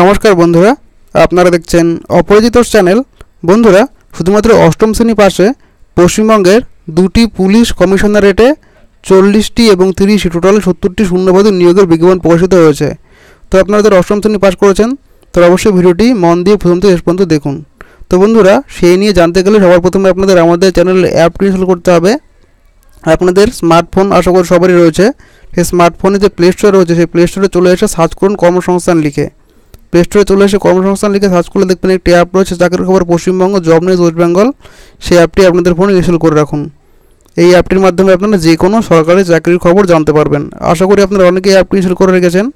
নমস্কার বন্ধুরা আপনারা দেখছেন অপরাজিতর চ্যানেল বন্ধুরা শুধুমাত্র অষ্টম শ্রেণী পাশে পশ্চিমবঙ্গের দুটি পুলিশ কমিশনারেটে চল্লিশটি এবং তিরিশটি টোটাল সত্তরটি শূন্যপদে নিয়োগের বিজ্ঞাপন প্রকাশিত হয়েছে তো আপনারা যারা অষ্টম শ্রেণী পাশ করেছেন তারা অবশ্যই ভিডিওটি মন দিয়ে প্রথম থেকে শেষ পর্যন্ত দেখুন তো বন্ধুরা সেই নিয়ে জানতে গেলে সবার প্রথমে আপনাদের আমাদের চ্যানেল অ্যাপটি ইনস্টল করতে হবে আপনাদের স্মার্টফোন আশা করি সবারই রয়েছে সেই স্মার্টফোনে যে প্লে স্টোর রয়েছে সেই প্লে স্টোরে চলে এসে সার্চ করুন কর্মসংস্থান লিখে প্লে স্টোরে চলে এসে কর্মসংস্থান লিখে সার্চ করলে দেখবেন একটি অ্যাপ রয়েছে চাকরির খবর Paschimbanga job news West Bengal সেই অ্যাপটি আপনাদের ফোনে ইনস্টল করে রাখুন এই অ্যাপটির মাধ্যমে আপনারা যে কোনো সরকারি চাকরির খবর জানতে পারবেন আশা করি আপনারা অনেকেই অ্যাপটি ইনস্টল করে রেখেছেন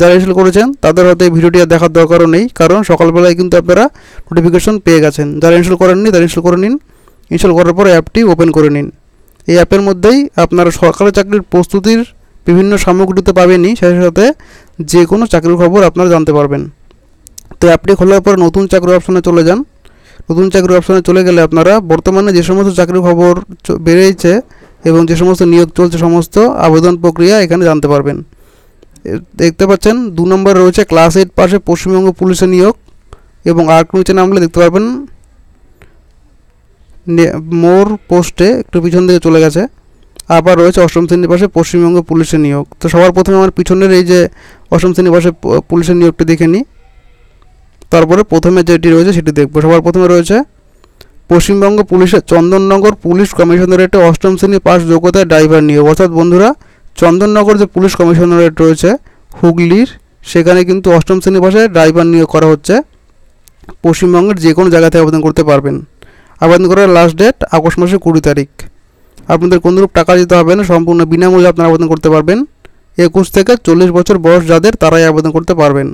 যারা ইনস্টল করেছেন তাদের হয়তো এই ভিডিওটি আর দেখার দরকারও নেই কারণ সকালবেলায় কিন্তু আপনারা নোটিফিকেশন পেয়ে গেছেন যারা ইনস্টল করেননি তারা ইনস্টল করে নিন ইনস্টল করার পর অ্যাপটি ওপেন করে নিন এই অ্যাপের মধ্যেই আপনারা সরকারি চাকরির প্রস্তুতির বিভিন্ন সামগ্রীতে পাবেনি পাবেনই সাথে যে কোনো চাকরির খবর আপনারা জানতে পারবেন তো অ্যাপটি খোলার পর নতুন চাকরির অপশনে চলে যান নতুন চাকরির অপশনে চলে গেলে আপনারা বর্তমানে যে সমস্ত চাকরির খবর বেড়েছে এবং যে সমস্ত নিয়োগ চলছে সমস্ত আবেদন প্রক্রিয়া এখানে জানতে পারবেন দেখতে পাচ্ছেন দু নম্বর রয়েছে ক্লাস এইট পাশে পশ্চিমবঙ্গ পুলিশের নিয়োগ এবং আর নিচে নামলে দেখতে পারবেন মোর পোস্টে একটু পিছন দিকে চলে গেছে আবার রয়েছে অষ্টম শ্রেণীর পাশে পশ্চিমবঙ্গ পুলিশের নিয়োগ তো সবার প্রথমে আমার পিছনের এই যে অষ্টম শ্রেণীর পাশে পুলিশের নিয়োগটি দেখে নিই তারপরে প্রথমে যেটি রয়েছে সেটি দেখব সবার প্রথমে রয়েছে পশ্চিমবঙ্গ পুলিশের চন্দননগর পুলিশ কমিশনারেটে অষ্টম শ্রেণী পাস যোগ্যতায় ড্রাইভার নিয়োগ অর্থাৎ বন্ধুরা চন্দননগর যে পুলিশ কমিশনারেট রয়েছে হুগলির সেখানে কিন্তু অষ্টম শ্রেণী পাশে ড্রাইভার নিয়োগ করা হচ্ছে পশ্চিমবঙ্গের যে কোনো জায়গাতে আবেদন করতে পারবেন আবেদন করার লাস্ট ডেট আগস্ট মাসের কুড়ি তারিখ আপনাদের কোনোরূপ টাকা দিতে হবে না সম্পূর্ণ বিনামূল্যে আপনারা আবেদন করতে পারবেন একুশ থেকে চল্লিশ বছর বয়স যাদের তারাই আবেদন করতে পারবেন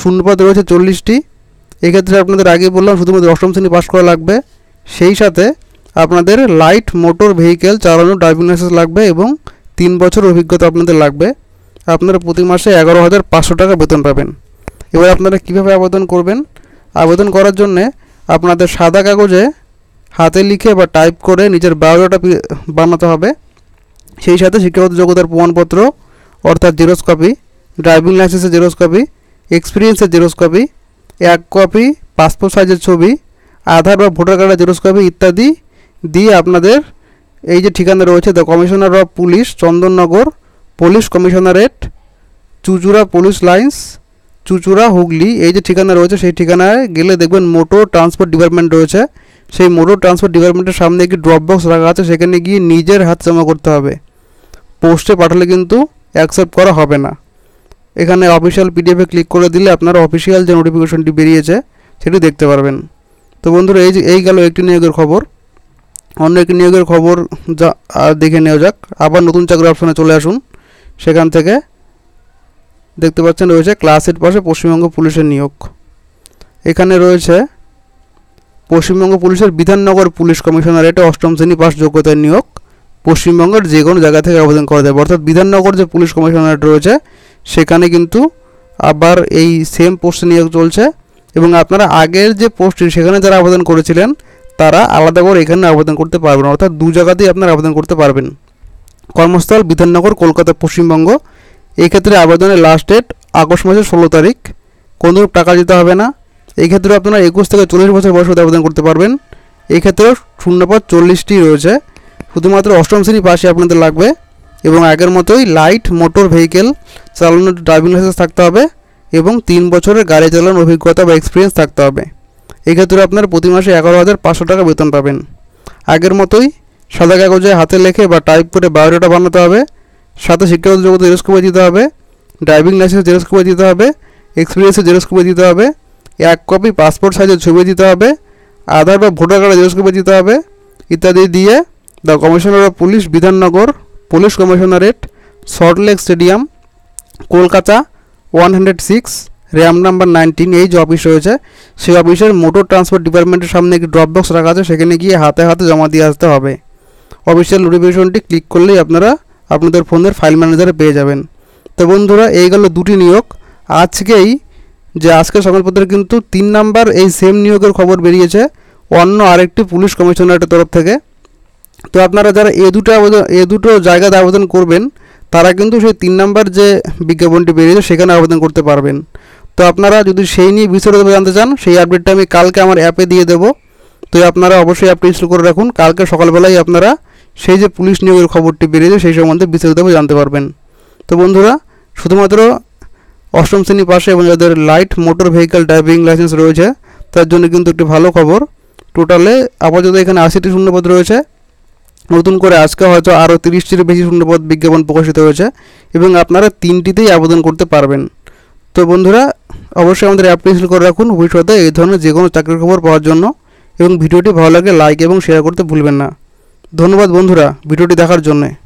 শূন্যপদ রয়েছে চল্লিশটি এক্ষেত্রে আপনাদের আগে বললাম শুধুমাত্র অষ্টম শ্রেণী পাস করা লাগবে সেই সাথে আপনাদের লাইট মোটর ভেহিকেল চালানোর ড্রাইভিং লাইসেন্স লাগবে এবং তিন বছর অভিজ্ঞতা আপনাদের লাগবে আপনারা প্রতি মাসে এগারো হাজার পাঁচশো টাকা বেতন পাবেন এবার আপনারা কীভাবে আবেদন করবেন আবেদন করার জন্যে আপনাদের সাদা কাগজে হাতে লিখে বা টাইপ করে নিজের বায়োডাটা বানাতে হবে সেই সাথে শিক্ষাগত যোগ্যতার প্রমাণপত্র অর্থাৎ জেরক্স কপি ড্রাইভিং লাইসেন্সের জেরক্স কপি এক্সপিরিয়েন্সের জেরক্স কপি এক কপি পাসপোর্ট সাইজের ছবি আধার বা ভোটার কার্ডের জেরক্স কপি ইত্যাদি দিয়ে আপনাদের এই যে ঠিকানা রয়েছে the commissioner of police Chandannagar police commissionerate Chuchura police lines Chuchura Hooghly এই যে ঠিকানা রয়েছে সেই ঠিকানায় গেলে দেখবেন মোটর ট্রান্সপোর্ট ডিপার্টমেন্ট রয়েছে সেই মোটর ট্রান্সফার ডিপার্টমেন্টের সামনে একটি ড্রপ বক্স রাখা আছে সেখানে গিয়ে নিজের হাত জমা করতে হবে পোস্টে পাঠালে কিন্তু অ্যাকসেপ্ট করা হবে না এখানে অফিসিয়াল পিডিএফে ক্লিক করে দিলে আপনার অফিসিয়াল যে নোটিফিকেশনটি বেরিয়েছে সেটি দেখতে পারবেন তো বন্ধুরা এই যে এই গেল একটি নিয়োগের খবর অন্য একটি নিয়োগের খবর যা দেখে নেওয়া যাক আবার নতুন চাকরি অপশানে চলে আসুন সেখান থেকে দেখতে পাচ্ছেন রয়েছে ক্লাসের পাশে পশ্চিমবঙ্গ পুলিশের নিয়োগ এখানে রয়েছে পশ্চিমবঙ্গ পুলিশের বিধাননগর পুলিশ কমিশনারেটে অষ্টম শ্রেণী পাস যোগ্যতায় নিয়োগ পশ্চিমবঙ্গের যে কোনো জায়গা থেকে আবেদন করা যাবে অর্থাৎ বিধাননগর যে পুলিশ কমিশনারেট রয়েছে সেখানে কিন্তু আবার এই সেম পোস্টে নিয়োগ চলছে এবং আপনারা আগের যে পোস্টটি সেখানে যারা আবেদন করেছিলেন তারা আলাদা করে এখানে আবেদন করতে পারবেন অর্থাৎ দু জায়গাতেই আপনারা আবেদন করতে পারবেন কর্মস্থল বিধাননগর কলকাতা পশ্চিমবঙ্গ এক্ষেত্রে আবেদনের লাস্ট ডেট আগস্ট মাসের ষোলো তারিখ কোনো টাকা দিতে হবে না এই ক্ষেত্রে আপনারা একুশ থেকে চল্লিশ বছর বয়স হতে আবেদন করতে পারবেন এই ক্ষেত্রেও শূন্যপদ চল্লিশটি রয়েছে শুধুমাত্র অষ্টম শ্রেণী পাশে আপনাদের লাগবে এবং আগের মতোই লাইট মোটর ভেহিকেল চালানোর ড্রাইভিং লাইসেন্স থাকতে হবে এবং তিন বছরের গাড়ি চালানোর অভিজ্ঞতা বা এক্সপিরিয়েন্স থাকতে হবে এক্ষেত্রে আপনার প্রতি মাসে এগারো হাজার পাঁচশো টাকা বেতন পাবেন আগের মতোই সাদা কাগজে হাতে লেখে বা টাইপ করে বায়োডাটা বানাতে হবে সাথে শিক্ষাগত যোগ্যতা জেরক্স কপি দিতে হবে ড্রাইভিং লাইসেন্স জেরক্স কপি দিতে হবে এক্সপিরিয়েন্সে জেরক্স কপি দিতে হবে এক কপি পাসপোর্ট সাইজের ছবি দিতে হবে আধার বা ভোটার কার্ডের জেরক্স কপি দিতে হবে ইত্যাদি দিয়ে the commissioner of police Bidhannagar police commissionerate Salt Lake stadium Kolkata one hundred six র্যাম নাম্বার নাইনটিন এই যে অফিস রয়েছে সেই অফিসের মোটর ট্রান্সপোর্ট ডিপার্টমেন্টের সামনে একটি ড্রপ বক্স রাখা আছে সেখানে গিয়ে হাতে হাতে জমা দিয়ে আসতে হবে অফিসিয়াল নোটিফিকেশনটি ক্লিক করলেই আপনারা আপনাদের ফোনের ফাইল ম্যানেজারে পেয়ে যাবেন তো বন্ধুরা এই গেল দুটি নিয়োগ আজকেই যে আজকে সংবাদপত্রে কিন্তু তিন নাম্বার এই সেম নিয়োগের খবর বেরিয়েছে অন্য আরেকটি পুলিশ কমিশনারেটের তরফ থেকে তো আপনারা যারা এ দুটো আবেদন এ দুটো জায়গাতে আবেদন করবেন তারা কিন্তু সেই তিন নাম্বার যে বিজ্ঞাপনটি বেরিয়েছে সেখানে আবেদন করতে পারবেন তো আপনারা যদি সেই নিয়ে বিস্তারিত জানতে চান সেই আপডেটটা আমি কালকে আমার অ্যাপে দিয়ে দেবো তো আপনারা অবশ্যই অ্যাপটি ইনস্টল করে রাখুন কালকে সকালবেলায় আপনারা সেই যে পুলিশ নিয়োগের খবরটি বেরিয়েছে সেই সম্বন্ধে বিস্তারিতভাবে জানতে পারবেন তো বন্ধুরা শুধুমাত্র অষ্টম শ্রেণী পাশে এবং যাদের light motor vehicle driving licence রয়েছে তার জন্য কিন্তু একটি ভালো খবর টোটালে আপাতত এখানে আশিটি শূন্যপদ রয়েছে নতুন করে আজকে হয়তো আরও তিরিশটির বেশি শূন্যপদ বিজ্ঞাপন প্রকাশিত হয়েছে এবং আপনারা তিনটিতেই আবেদন করতে পারবেন তো বন্ধুরা অবশ্যই আমাদের অ্যাপ ইনস্টল করে রাখুন ভবিষ্যতে এই ধরনের যে কোনো চাকরির খবর পাওয়ার জন্য এবং ভিডিওটি ভালো লাগে লাইক এবং শেয়ার করতে ভুলবেন না ধন্যবাদ বন্ধুরা ভিডিওটি দেখার জন্যে